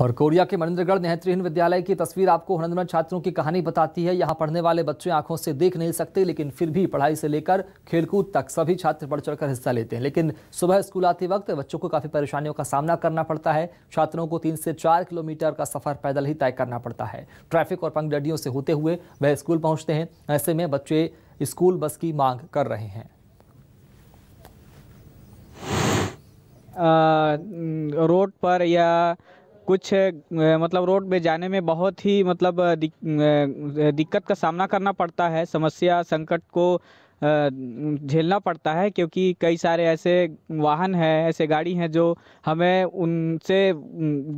और कोरिया के मनिंद्रगढ़ नेत्रहीन विद्यालय की तस्वीर आपको हनंदमन छात्रों की कहानी बताती है यहाँ पढ़ने वाले बच्चे आंखों से देख नहीं सकते लेकिन फिर भी पढ़ाई से लेकर खेलकूद तक सभी छात्र बढ़ चढ़कर हिस्सा लेते हैं लेकिन सुबह स्कूल आते वक्त बच्चों को काफ़ी परेशानियों का सामना करना पड़ता है छात्रों को तीन से चार किलोमीटर का सफर पैदल ही तय करना पड़ता है ट्रैफिक और पंगडंडियों से होते हुए वह स्कूल पहुँचते हैं ऐसे में बच्चे स्कूल बस की मांग कर रहे हैं रोड पर या कुछ मतलब रोड पे जाने में बहुत ही मतलब दिक्कत का सामना करना पड़ता है समस्या संकट को झेलना पड़ता है क्योंकि कई सारे ऐसे वाहन हैं ऐसे गाड़ी हैं जो हमें उनसे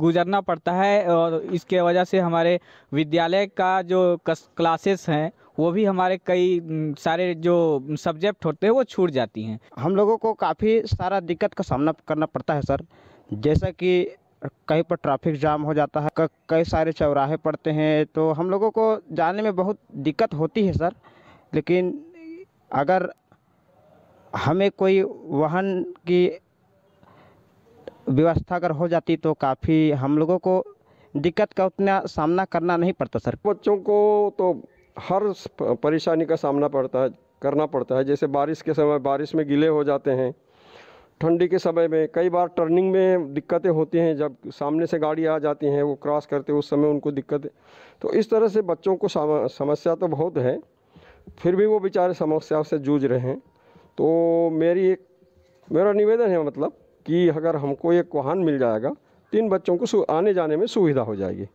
गुजरना पड़ता है और इसके वजह से हमारे विद्यालय का जो क्लासेस हैं वो भी हमारे कई सारे जो सब्जेक्ट होते हैं वो छूट जाती हैं हम लोगों को काफ़ी सारा दिक्कत का सामना करना पड़ता है सर जैसा कि कहीं पर ट्रैफिक जाम हो जाता है कई सारे चौराहे पड़ते हैं तो हम लोगों को जाने में बहुत दिक्कत होती है सर लेकिन अगर हमें कोई वाहन की व्यवस्था अगर हो जाती तो काफ़ी हम लोगों को दिक्कत का उतना सामना करना नहीं पड़ता सर बच्चों को तो हर परेशानी का सामना पड़ता है करना पड़ता है जैसे बारिश के समय बारिश में गीले हो जाते हैं ठंडी के समय में कई बार टर्निंग में दिक्कतें होती हैं जब सामने से गाड़ी आ जाती हैं वो क्रॉस करते उस समय उनको दिक्कत तो इस तरह से बच्चों को समस्या तो बहुत है फिर भी वो बेचारे समस्या से जूझ रहे हैं तो मेरी एक मेरा निवेदन है मतलब कि अगर हमको एक वाहन मिल जाएगा तीन बच्चों को आने जाने में सुविधा हो जाएगी